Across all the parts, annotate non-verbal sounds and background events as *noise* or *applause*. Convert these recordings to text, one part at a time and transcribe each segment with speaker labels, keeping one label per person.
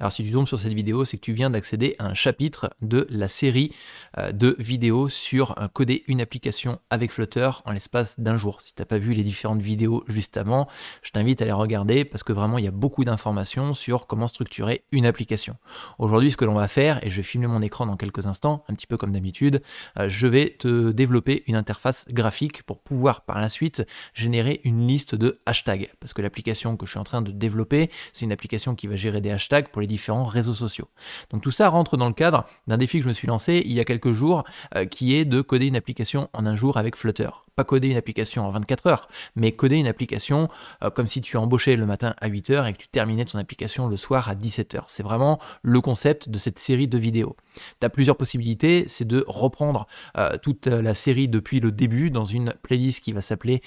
Speaker 1: Alors si tu tombes sur cette vidéo, c'est que tu viens d'accéder à un chapitre de la série euh, de vidéos sur euh, coder une application avec Flutter en l'espace d'un jour. Si tu n'as pas vu les différentes vidéos juste avant, je t'invite à les regarder parce que vraiment il y a beaucoup d'informations sur comment structurer une application. Aujourd'hui, ce que l'on va faire, et je vais filmer mon écran dans quelques instants, un petit peu comme d'habitude, euh, je vais te développer une interface graphique pour pouvoir par la suite générer une liste de hashtags. Parce que l'application que je suis en train de développer, c'est une application qui va gérer des hashtags pour les différents réseaux sociaux. Donc tout ça rentre dans le cadre d'un défi que je me suis lancé il y a quelques jours, euh, qui est de coder une application en un jour avec Flutter coder une application en 24 heures, mais coder une application euh, comme si tu embauchais le matin à 8 heures et que tu terminais ton application le soir à 17 heures. C'est vraiment le concept de cette série de vidéos. Tu as plusieurs possibilités, c'est de reprendre euh, toute euh, la série depuis le début dans une playlist qui va s'appeler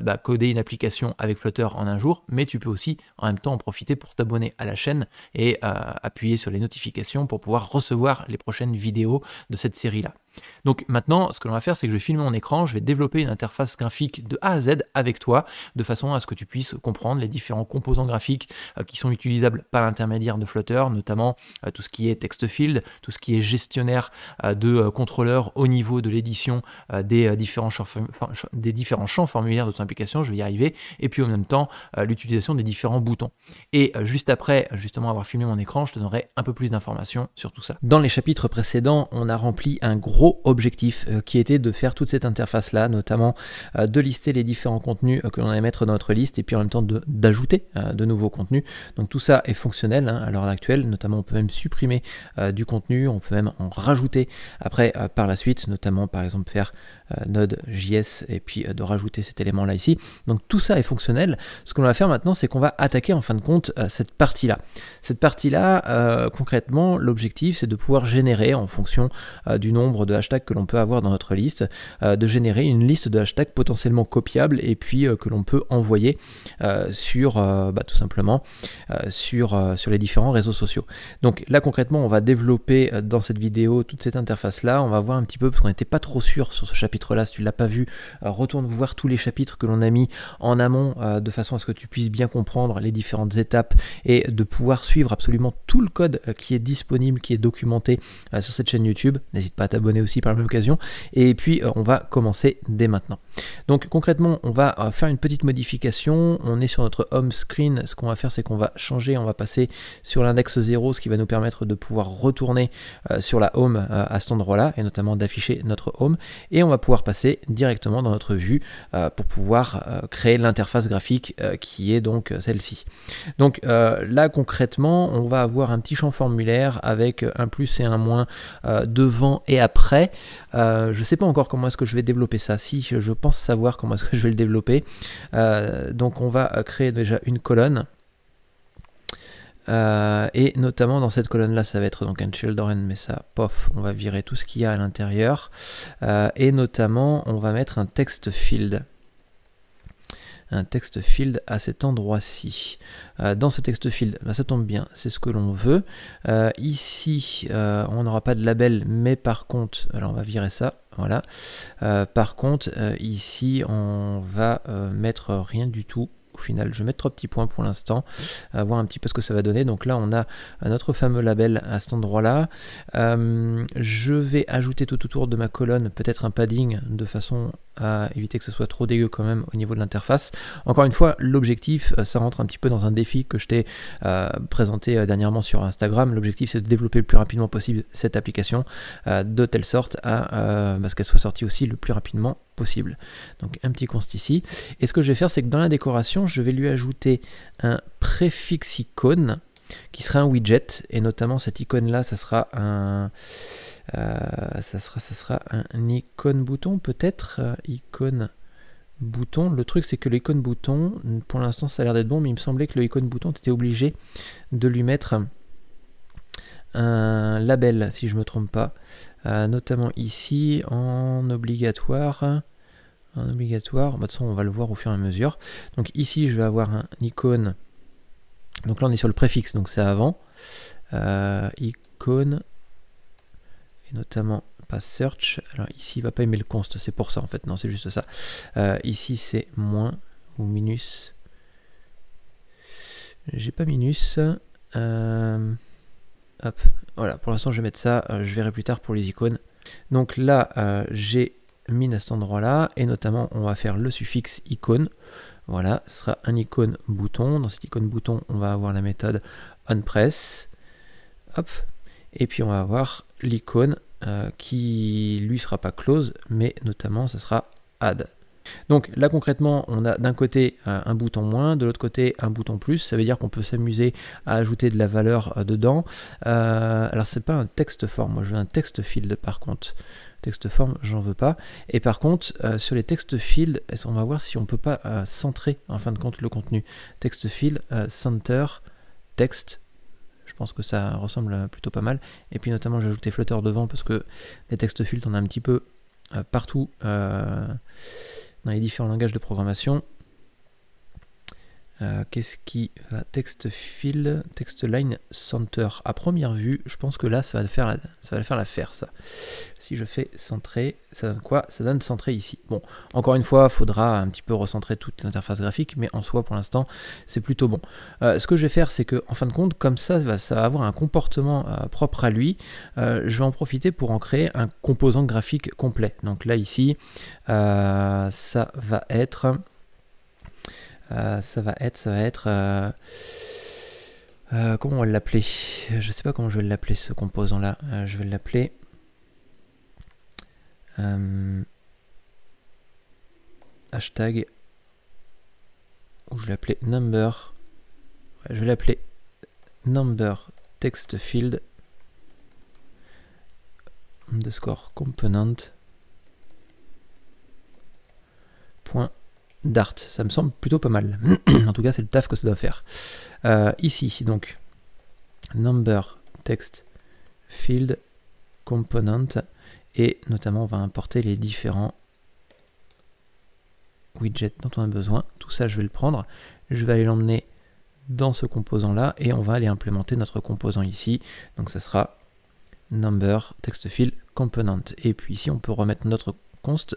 Speaker 1: bah, coder une application avec Flutter en un jour, mais tu peux aussi en même temps en profiter pour t'abonner à la chaîne et appuyer sur les notifications pour pouvoir recevoir les prochaines vidéos de cette série-là. Donc maintenant, ce que l'on va faire, c'est que je vais filmer mon écran, je vais développer une interface graphique de A à Z avec toi, de façon à ce que tu puisses comprendre les différents composants graphiques euh, qui sont utilisables par l'intermédiaire de Flutter, notamment euh, tout ce qui est text field, tout ce qui est gestionnaire euh, de contrôleur au niveau de l'édition des, différents champs, des différents champs formulaires de ton application, je vais y arriver, et puis en même temps l'utilisation des différents boutons. Et juste après justement avoir filmé mon écran, je te donnerai un peu plus d'informations sur tout ça. Dans les chapitres précédents, on a rempli un gros objectif euh, qui était de faire toute cette interface là, notamment euh, de lister les différents contenus euh, que l'on allait mettre dans notre liste et puis en même temps d'ajouter de, nouveaux contenus. Donc tout ça est fonctionnel hein, à l'heure actuelle, notamment on peut même supprimer du contenu, on peut même en rajouter après par la suite, notamment par exemple faire euh, Node.js et puis euh, de rajouter cet élément là ici. Donc tout ça est fonctionnel. Ce qu'on va faire maintenant, c'est qu'on va attaquer en fin de compte euh, cette partie là. Cette partie là, concrètement, l'objectif c'est de pouvoir générer en fonction du nombre de hashtags que l'on peut avoir dans notre liste, de générer une liste de hashtags potentiellement copiables et puis que l'on peut envoyer sur bah, tout simplement sur, sur les différents réseaux sociaux. Donc là concrètement, on va développer dans cette vidéo toute cette interface là. On va voir un petit peu parce qu'on n'était pas trop sûr sur ce chapitre là si tu l'as pas vu, euh, retourne voir tous les chapitres que l'on a mis en amont euh, de façon à ce que tu puisses bien comprendre les différentes étapes et de pouvoir suivre absolument tout le code euh, qui est disponible, qui est documenté sur cette chaîne YouTube. N'hésite pas à t'abonner aussi par la même occasion. Et puis, on va commencer dès maintenant. Donc concrètement, on va faire une petite modification. On est sur notre home screen. Ce qu'on va faire, c'est qu'on va changer, on va passer sur l'index 0, ce qui va nous permettre de pouvoir retourner sur la home à cet endroit-là, et notamment d'afficher notre home. Et on va pouvoir passer directement dans notre vue euh, pour pouvoir euh, créer l'interface graphique euh, qui est donc celle-ci. Donc là concrètement, on va avoir un petit champ formulaire avec un plus et un moins devant et après. je ne sais pas encore comment est-ce que je vais développer ça. Si je pense savoir comment est-ce que je vais le développer. donc on va créer déjà une colonne euh, et notamment dans cette colonne là, ça va être donc un children, mais ça, pof, on va virer tout ce qu'il y a à l'intérieur. Euh, et notamment, on va mettre un text field. Un text field à cet endroit-ci. Euh, dans ce text field, bah, ça tombe bien, c'est ce que l'on veut. ici, on n'aura pas de label, mais par contre, alors on va virer ça, voilà. par contre, ici, on va mettre rien du tout au final. Je vais trois petits points pour l'instant, voir un petit peu ce que ça va donner. Donc là, on a notre fameux label à cet endroit-là. Euh, je vais ajouter tout autour de ma colonne peut-être un padding de façon à éviter que ce soit trop dégueu quand même au niveau de l'interface. Encore une fois, l'objectif, euh, ça rentre un petit peu dans un défi que je t'ai euh, présenté euh, dernièrement sur Instagram. L'objectif, c'est de développer le plus rapidement possible cette application de telle sorte à bah, ce qu'elle soit sortie aussi le plus rapidement possible. Donc un petit const ici. Et ce que je vais faire, c'est que dans la décoration, je vais lui ajouter un préfixe icône qui sera un widget et notamment cette icône là ça sera un euh, ça sera, ça sera un, icône bouton peut-être, euh, icône bouton. Le truc, c'est que l'icône bouton, pour l'instant, ça a l'air d'être bon, mais il me semblait que l'icône bouton, était obligé de lui mettre un label, si je ne me trompe pas. Euh, notamment ici, en obligatoire. En obligatoire, bah, de on va le voir au fur et à mesure. Donc ici, je vais avoir un icône. Donc là, on est sur le préfixe, donc c'est avant. icône et notamment pas search. Alors ici, il va pas aimer le const, c'est pour ça en fait. Non, c'est juste ça. Euh, ici, c'est moins ou minus. J'ai pas minus. Euh, hop, voilà. Pour l'instant, je vais mettre ça. Euh, je verrai plus tard pour les icônes. Donc là, j'ai mine à cet endroit-là, et notamment, on va faire le suffixe icône. Voilà, ce sera un icône bouton. Dans cette icône bouton, on va avoir la méthode onPress. Hop, et puis on va avoir l'icône euh, qui lui sera pas close, mais notamment ça sera add. Donc là concrètement, on a d'un côté euh, un bouton moins, de l'autre côté un bouton plus. Ça veut dire qu'on peut s'amuser à ajouter de la valeur euh, dedans. alors c'est pas un texte form, moi je veux un texte field par contre. Texte form, j'en veux pas. Et par contre, sur les textes field, on va voir si on peut pas centrer en fin de compte le contenu. Texte field, center, texte je pense que ça ressemble plutôt pas mal. Et puis notamment j'ai ajouté Flutter devant parce que les textes filtres on a un petit peu euh, partout euh, dans les différents langages de programmation. Euh, qu'est-ce qui va Text fill, text line center. À première vue, je pense que là, ça va le faire, ça va faire l'affaire, ça. Si je fais centrer, ça donne quoi Ça donne centrer ici. Bon, encore une fois, faudra un petit peu recentrer toute l'interface graphique, mais en soi, pour l'instant, c'est plutôt bon. Euh, ce que je vais faire, c'est que, en fin de compte, comme ça, ça va avoir un comportement euh, propre à lui. je vais en profiter pour en créer un composant graphique complet. Donc là, ici, ça va être euh, ça va être, ça va être. Euh, euh, comment on va l'appeler Je sais pas comment je vais l'appeler ce composant là. je vais l'appeler. hashtag. Ou je vais l'appeler number. je vais l'appeler number text field underscore component. Dart. Ça me semble plutôt pas mal. *clears throat* en tout cas, c'est le taf que ça doit faire. Euh, ici, donc, number text field component. Et notamment, on va importer les différents widgets dont on a besoin. Tout ça, je vais le prendre. Je vais aller l'emmener dans ce composant-là et on va aller implémenter notre composant ici. Donc, ça sera number text field component. Et puis ici, on peut remettre notre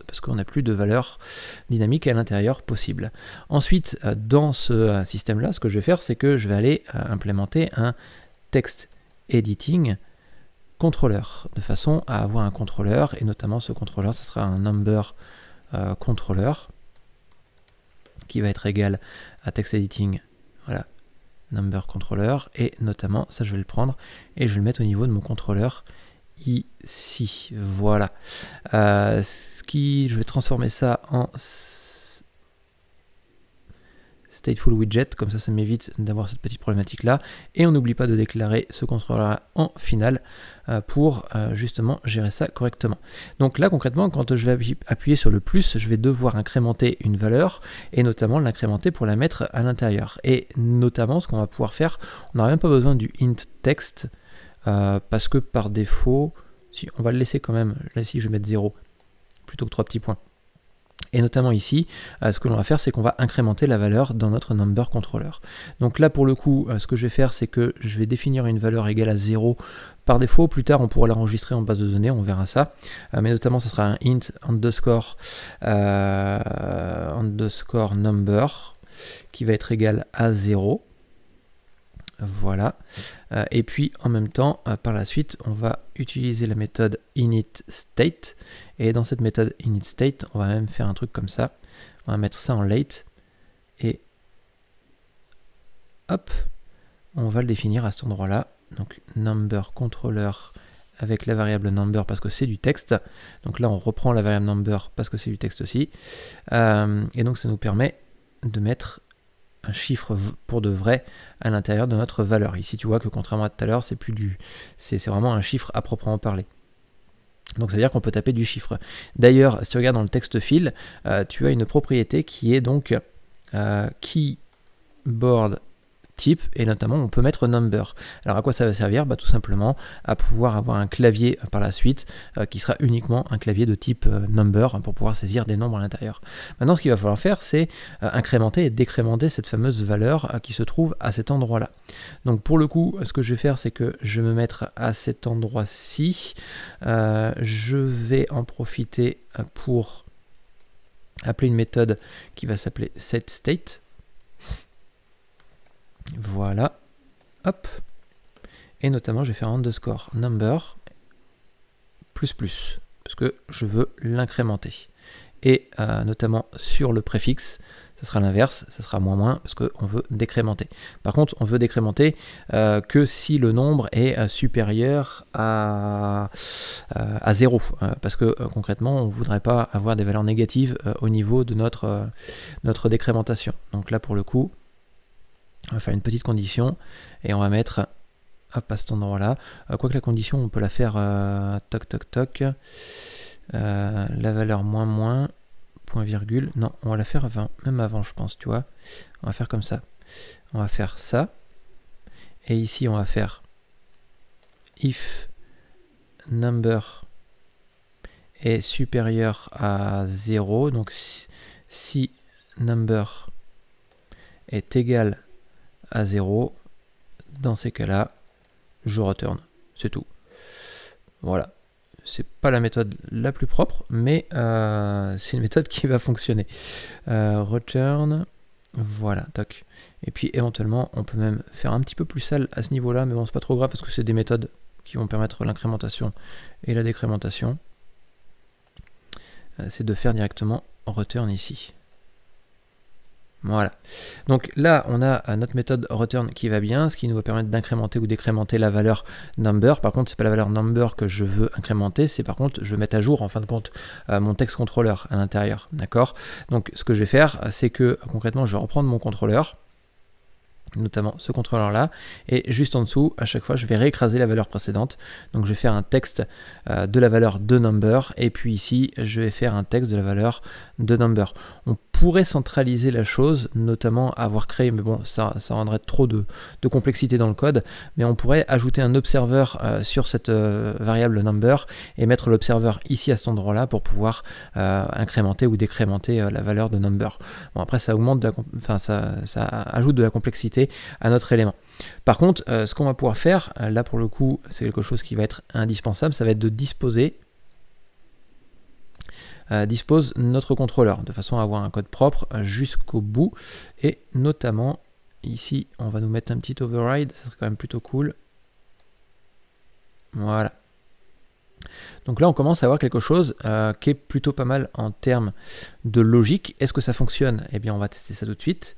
Speaker 1: parce qu'on n'a plus de valeur dynamique à l'intérieur possible. Ensuite, euh, dans ce euh, système-là, ce que je vais faire, c'est que je vais aller euh, implémenter un text editing controller, de façon à avoir un contrôleur, et notamment ce contrôleur, ce sera un number controller qui va être égal à text editing, voilà, number controller, et notamment, ça je vais le prendre, et je vais le mettre au niveau de mon contrôleur ici. Voilà. Euh, ce qui, je vais transformer ça en stateful widget, comme ça ça m'évite d'avoir cette petite problématique là. Et on n'oublie pas de déclarer ce contrôle là en finale euh, pour euh, justement gérer ça correctement. Donc là concrètement, quand je vais appuyer sur le plus, je vais devoir incrémenter une valeur et notamment l'incrémenter pour la mettre à l'intérieur. Et notamment ce qu'on va pouvoir faire, on n'aura même pas besoin du int text euh, parce que par défaut, si on va le laisser quand même, là si je vais mettre 0 plutôt que 3 petits points. Et notamment ici, euh, ce que l'on va faire, c'est qu'on va incrémenter la valeur dans notre number controller. Donc là, pour le coup, euh, ce que je vais faire, c'est que je vais définir une valeur égale à 0 par défaut. Plus tard, on pourra l'enregistrer en base de données, on verra ça. mais notamment, ce sera un int underscore, underscore number qui va être égal à 0. Voilà. Euh, et puis en même temps, euh, par la suite, on va utiliser la méthode initState. Et dans cette méthode initState, on va même faire un truc comme ça. On va mettre ça en late. Et hop, on va le définir à cet endroit-là. Donc number avec la variable number parce que c'est du texte. Donc là, on reprend la variable number parce que c'est du texte aussi. Euh, et donc ça nous permet de mettre un chiffre pour de vrai à l'intérieur de notre valeur. Ici, tu vois que contrairement à tout à l'heure, c'est plus du, c'est vraiment un chiffre à proprement parler. Donc ça veut dire qu'on peut taper du chiffre. D'ailleurs, si tu regardes dans le texte fil, euh, tu as une propriété qui est donc euh, keyboard type et notamment on peut mettre number. Alors à quoi ça va servir bah, Tout simplement à pouvoir avoir un clavier euh, par la suite euh, qui sera uniquement un clavier de type euh, number hein, pour pouvoir saisir des nombres à l'intérieur. Maintenant ce qu'il va falloir faire c'est incrémenter et décrémenter cette fameuse valeur qui se trouve à cet endroit là. Donc pour le coup ce que je vais faire c'est que je vais me mettre à cet endroit-ci. je vais en profiter pour appeler une méthode qui va s'appeler setState voilà. Hop. Et notamment, je vais faire underscore number plus plus, parce que je veux l'incrémenter. Et euh, notamment sur le préfixe, ça sera l'inverse, ça sera moins moins, parce qu'on veut décrémenter. Par contre, on veut décrémenter euh, que si le nombre est euh, supérieur à, à 0, parce que concrètement, on ne voudrait pas avoir des valeurs négatives au niveau de notre, notre décrémentation. Donc là, pour le coup, on va faire une petite condition et on va mettre hop, à cet endroit-là. Euh, quoi que la condition, on peut la faire euh, toc toc toc. Euh, la valeur moins moins, point virgule. Non, on va la faire avant, même avant, je pense, tu vois. On va faire comme ça. On va faire ça. Et ici, on va faire if number est supérieur à 0. Donc si, si number est égal à à 0. Dans ces cas-là, je retourne C'est tout. Voilà. C'est pas la méthode la plus propre, mais euh, c'est une méthode qui va fonctionner. Euh, return. Voilà, toc. Et puis éventuellement, on peut même faire un petit peu plus sale à ce niveau-là, mais bon, c'est pas trop grave parce que c'est des méthodes qui vont permettre l'incrémentation et la décrémentation. Euh, c'est de faire directement return ici. Voilà. Donc là, on a euh, notre méthode return qui va bien, ce qui nous va permettre d'incrémenter ou décrémenter la valeur number. Par contre, c'est pas la valeur number que je veux incrémenter, c'est par contre, je vais mettre à jour en fin de compte euh, mon texte contrôleur à l'intérieur. D'accord Donc ce que je vais faire, euh, c'est que concrètement, je vais reprendre mon contrôleur notamment ce contrôleur là et juste en dessous à chaque fois je vais réécraser la valeur précédente donc je vais faire un texte de la valeur de number et puis ici je vais faire un texte de la valeur de number pourrait centraliser la chose, notamment avoir créé, mais bon, ça, ça rendrait trop de, complexité dans le code, mais on pourrait ajouter un observeur euh, sur cette euh, variable number et mettre l'observeur ici à cet endroit-là pour pouvoir euh, incrémenter ou décrémenter la valeur de number. Bon, après, ça augmente, enfin, ça, ça ajoute de la complexité à notre élément. Par contre, ce qu'on va pouvoir faire, là pour le coup, c'est quelque chose qui va être indispensable, ça va être de disposer euh, dispose notre contrôleur, de façon à avoir un code propre jusqu'au bout. Et notamment, ici, on va nous mettre un petit override, ça serait quand même plutôt cool. Voilà. Donc là, on commence à avoir quelque chose euh, qui est plutôt pas mal en termes de logique. Est-ce que ça fonctionne et eh bien, on va tester ça tout de suite.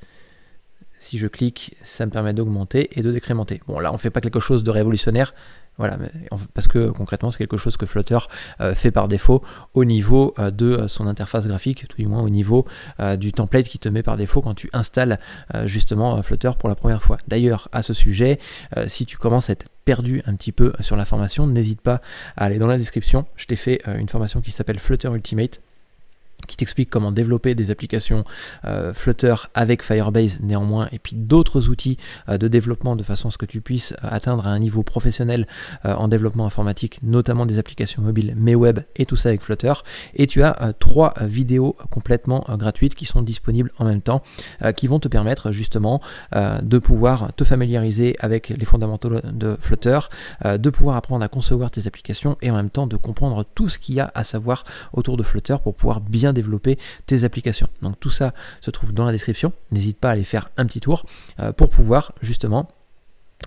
Speaker 1: Si je clique, ça me permet d'augmenter et de décrémenter. Bon, là, on fait pas quelque chose de révolutionnaire, voilà, parce que concrètement, c'est quelque chose que Flutter euh, fait par défaut au niveau euh, de euh, son interface graphique, tout du moins au niveau du template qui te met par défaut quand tu installes justement Flutter pour la première fois. D'ailleurs, à ce sujet, si tu commences à être perdu un petit peu sur la formation, n'hésite pas à aller dans la description. Je t'ai fait une formation qui s'appelle Flutter Ultimate qui t'explique comment développer des applications euh, Flutter avec Firebase néanmoins, et puis d'autres outils euh, de développement de façon à ce que tu puisses euh, atteindre un niveau professionnel en développement informatique, notamment des applications mobiles, mais web et tout ça avec Flutter. Et tu as trois vidéos complètement gratuites qui sont disponibles en même temps, qui vont te permettre justement de pouvoir te familiariser avec les fondamentaux de Flutter, de pouvoir apprendre à concevoir tes applications et en même temps de comprendre tout ce qu'il y a à savoir autour de Flutter pour pouvoir bien développer tes applications. Donc tout ça se trouve dans la description. N'hésite pas à aller faire un petit tour euh, pour pouvoir justement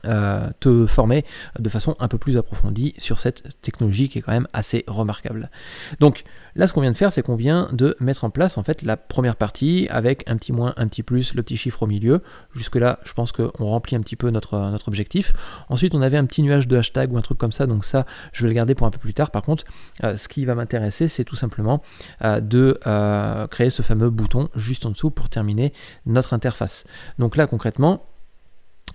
Speaker 1: euh, te former de façon un peu plus approfondie sur cette technologie qui est quand même assez remarquable. Donc là, ce qu'on vient de faire, c'est qu'on vient de mettre en place en fait la première partie avec un petit moins, un petit plus, le petit chiffre au milieu. Jusque-là, je pense qu'on remplit un petit peu notre, objectif. Ensuite, on avait un petit nuage de hashtag ou un truc comme ça, donc ça, je vais le garder pour un peu plus tard. Par contre, euh, ce qui va m'intéresser, c'est tout simplement euh, de créer ce fameux bouton juste en dessous pour terminer notre interface. Donc là, concrètement,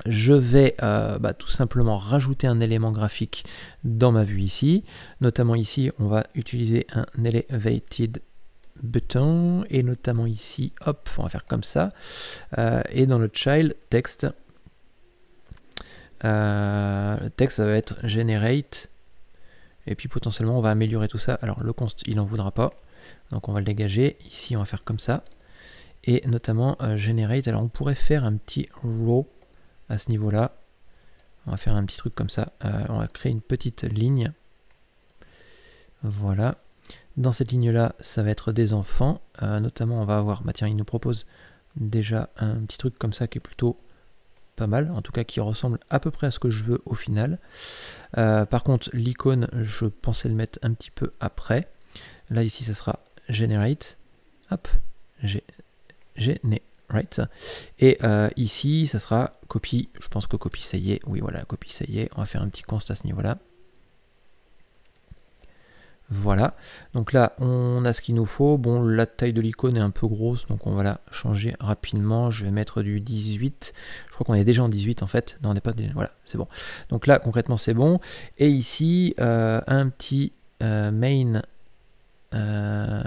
Speaker 1: je vais euh, bah, tout simplement rajouter un élément graphique dans ma vue ici. Notamment ici, on va utiliser un elevated button et notamment ici, hop, on va faire comme ça. Euh, et dans le child text, euh, le texte ça va être generate et puis potentiellement on va améliorer tout ça. Alors le const il n'en voudra pas, donc on va le dégager. Ici on va faire comme ça et notamment generate. Alors on pourrait faire un petit row à ce niveau-là. On va faire un petit truc comme ça. on va créer une petite ligne. Voilà. Dans cette ligne-là, ça va être des enfants. notamment, on va avoir... Bah tiens, il nous propose déjà un petit truc comme ça qui est plutôt pas mal. En tout cas, qui ressemble à peu près à ce que je veux au final. par contre, l'icône, je pensais le mettre un petit peu après. Là, ici, ça sera Generate. Hop. j'ai Géné right Et euh, ici, ça sera copie. Je pense que copie, ça y est. Oui, voilà, copie, ça y est. On va faire un petit constat à ce niveau-là. Voilà. Donc là, on a ce qu'il nous faut. Bon, la taille de l'icône est un peu grosse, donc on va la changer rapidement. Je vais mettre du 18. Je crois qu'on est déjà en 18 en fait. Non, on n'est pas. Voilà, c'est bon. Donc là, concrètement, c'est bon. Et ici, euh, euh, un petit main. un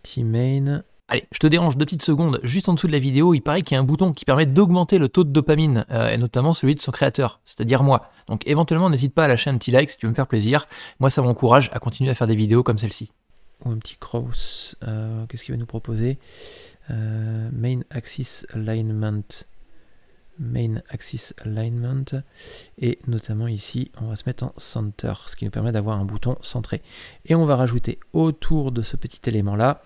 Speaker 1: petit main. Allez, je te dérange deux petites secondes. Juste en dessous de la vidéo, il paraît qu'il y a un bouton qui permet d'augmenter le taux de dopamine, euh, et notamment celui de son créateur, c'est-à-dire moi. Donc éventuellement, n'hésite pas à lâcher un petit like si tu veux me faire plaisir. Moi, ça m'encourage à continuer à faire des vidéos comme celle-ci. Un petit cross, euh, qu'est-ce qu'il va nous proposer euh, Main Axis Alignment. Main Axis Alignment. Et notamment ici, on va se mettre en Center, ce qui nous permet d'avoir un bouton centré. Et on va rajouter autour de ce petit élément-là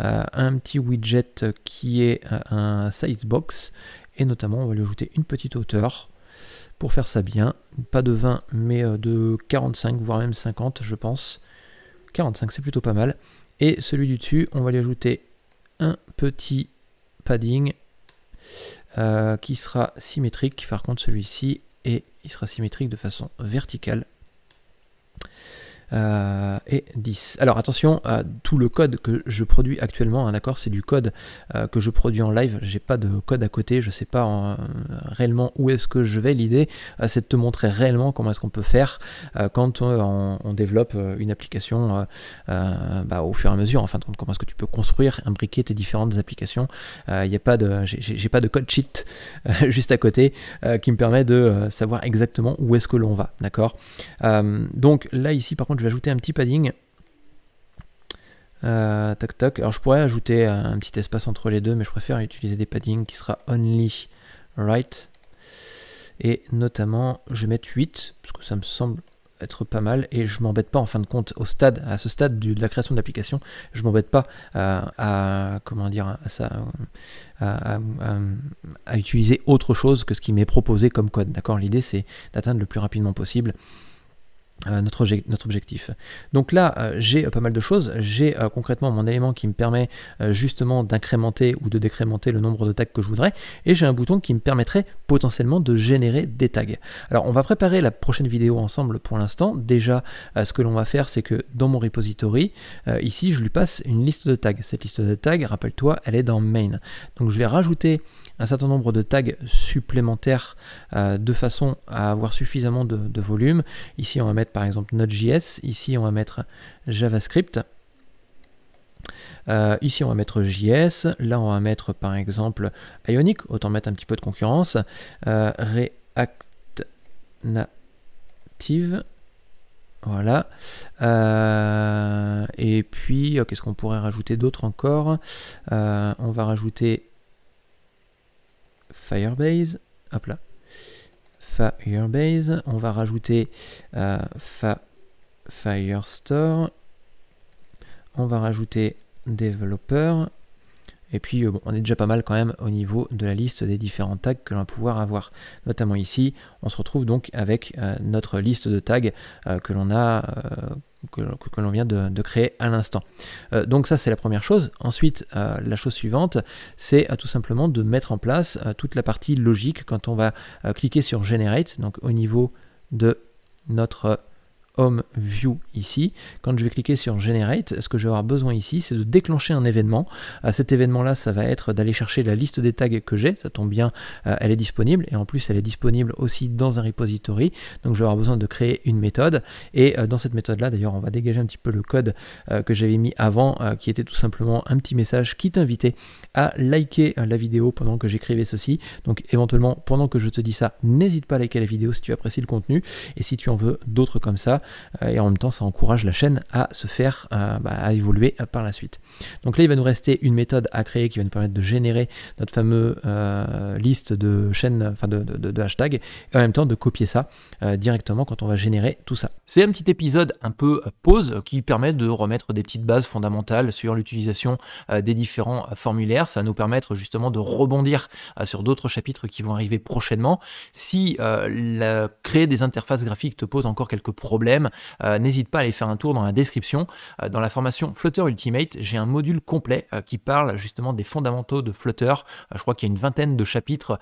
Speaker 1: euh, un petit widget qui est euh, un size box. Et notamment, on va lui ajouter une petite hauteur pour faire ça bien. Pas de 20, mais euh, de 45, voire même 50, je pense. 45, c'est plutôt pas mal. Et celui du dessus, on va lui ajouter un petit padding euh, qui sera symétrique. Par contre, celui-ci, et il sera symétrique de façon verticale. Euh, et 10. Alors attention, à euh, tout le code que je produis actuellement, hein, d'accord, c'est du code euh, que je produis en live, j'ai pas de code à côté, je sais pas réellement où est-ce que je vais. L'idée, c'est de te montrer réellement comment est-ce qu'on peut faire quand on, développe une application bah, au fur et à mesure, en comment est-ce que tu peux construire, imbriquer tes différentes applications. Il n'y a pas de, pas de code cheat *laughs* juste à côté qui me permet de savoir exactement où est-ce que l'on va, d'accord. donc là ici, par contre, je vais ajouter un petit padding. Euh, toc Alors je pourrais ajouter un petit espace entre les deux, mais je préfère utiliser des paddings qui sera only right. Et notamment, je vais mettre 8, parce que ça me semble être pas mal et je m'embête pas en fin de compte au stade à ce stade de la création de l'application je m'embête pas euh, à, comment dire à, ça, à, utiliser autre chose que ce qui m'est proposé comme code d'accord l'idée c'est d'atteindre le plus rapidement possible euh, notre, objectif. Donc là, euh, j'ai euh, pas mal de choses. J'ai concrètement mon élément qui me permet justement d'incrémenter ou de décrémenter le nombre de tags que je voudrais. Et j'ai un bouton qui me permettrait potentiellement de générer des tags. Alors on va préparer la prochaine vidéo ensemble pour l'instant. Déjà, ce que l'on va faire, c'est que dans mon repository, ici, je lui passe une liste de tags. Cette liste de tags, rappelle-toi, elle est dans main. Donc je vais rajouter un certain nombre de tags supplémentaires euh, de façon à avoir suffisamment de, volume. Ici, on va mettre par exemple Node.js, ici, on va mettre JavaScript. Euh, ici, on va mettre JS, là, on va mettre par exemple Ionic, autant mettre un petit peu de concurrence. Euh, React Native, voilà. et puis, oh, qu'est-ce qu'on pourrait rajouter d'autre encore On va rajouter Firebase. Hop là. Firebase. On va rajouter euh, Firestore. On va rajouter développeur. Et puis euh, on est déjà pas mal quand même au niveau de la liste des différents tags que l'on va pouvoir avoir. Notamment ici, on se retrouve donc avec euh, notre liste de tags euh, que l'on a que, l'on vient de, créer à l'instant. donc ça c'est la première chose. Ensuite, la chose suivante, c'est tout simplement de mettre en place toute la partie logique quand on va cliquer sur Generate, donc au niveau de notre Home View ici. Quand je vais cliquer sur Generate, ce que je vais avoir besoin ici, c'est de déclencher un événement. À cet événement-là, ça va être d'aller chercher la liste des tags que j'ai. Ça tombe bien, euh, elle est disponible. Et en plus, elle est disponible aussi dans un repository. Donc, je vais avoir besoin de créer une méthode. Et euh, dans cette méthode-là, d'ailleurs, on va dégager un petit peu le code euh, que j'avais mis avant, qui était tout simplement un petit message qui t'invitait à liker la vidéo pendant que j'écrivais ceci. Donc, éventuellement, pendant que je te dis ça, n'hésite pas à liker la vidéo si tu apprécies le contenu. Et si tu en veux d'autres comme ça, euh, et en même temps ça encourage la chaîne à se faire, euh, bah, à, évoluer euh, par la suite. Donc là il va nous rester une méthode à créer qui va nous permettre de générer notre fameux liste de chaînes, enfin de, hashtags, et en même temps de copier ça directement quand on va générer tout ça. C'est un petit épisode un peu pause qui permet de remettre des petites bases fondamentales sur l'utilisation des différents formulaires. Ça va nous permettre justement de rebondir sur d'autres chapitres qui vont arriver prochainement. Si créer des interfaces graphiques te pose encore quelques problèmes, euh, n'hésite pas à aller faire un tour dans la description. Euh, dans la formation Flutter Ultimate, j'ai un module complet euh, qui parle justement des fondamentaux de Flutter. je crois qu'il y a une vingtaine de chapitres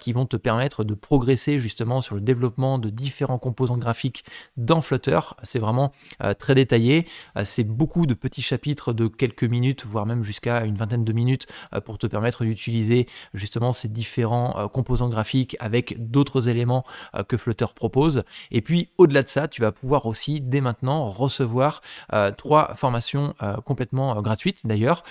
Speaker 1: qui vont te permettre de progresser justement sur le développement de différents composants graphiques dans Flutter. C'est vraiment très détaillé. c'est beaucoup de petits chapitres de quelques minutes, voire même jusqu'à une vingtaine de minutes pour te permettre d'utiliser justement ces différents composants graphiques avec d'autres éléments que Flutter propose. Et puis au-delà de ça, tu vas pouvoir aussi dès maintenant recevoir euh, trois formations euh, complètement euh, gratuites d'ailleurs,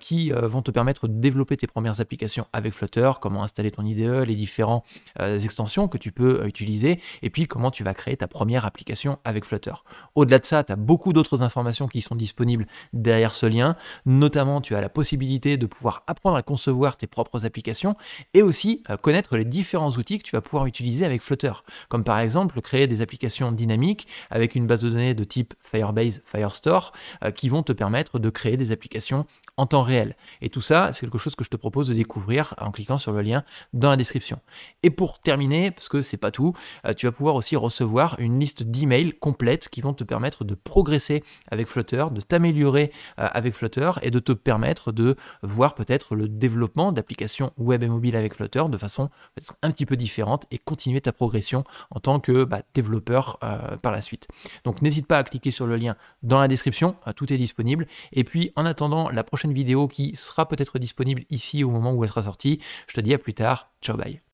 Speaker 1: qui vont te permettre de développer tes premières applications avec Flutter, comment installer ton IDE, les différentes extensions que tu peux utiliser, et puis comment tu vas créer ta première application avec Flutter. Au-delà de ça, tu as beaucoup d'autres informations qui sont disponibles derrière ce lien, notamment tu as la possibilité de pouvoir apprendre à concevoir tes propres applications et aussi connaître les différents outils que tu vas pouvoir utiliser avec Flutter, comme par exemple créer des applications dynamiques, avec une base de données de type Firebase, Firestore, euh, qui vont te permettre de créer des applications en temps réel. Et tout ça, c'est quelque chose que je te propose de découvrir en cliquant sur le lien dans la description. Et pour terminer, parce que c'est pas tout, euh, tu vas pouvoir aussi recevoir une liste d'emails complète qui vont te permettre de progresser avec Flutter, de t'améliorer euh, avec Flutter et de te permettre de voir peut-être le développement d'applications web et mobile avec Flutter de façon un petit peu différente et continuer ta progression en tant que bah, développeur par la suite. Donc n'hésite pas à cliquer sur le lien dans la description, hein, tout est disponible. Et puis en attendant la prochaine vidéo qui sera peut-être disponible ici au moment où elle sera sortie, je te dis à plus tard, ciao bye.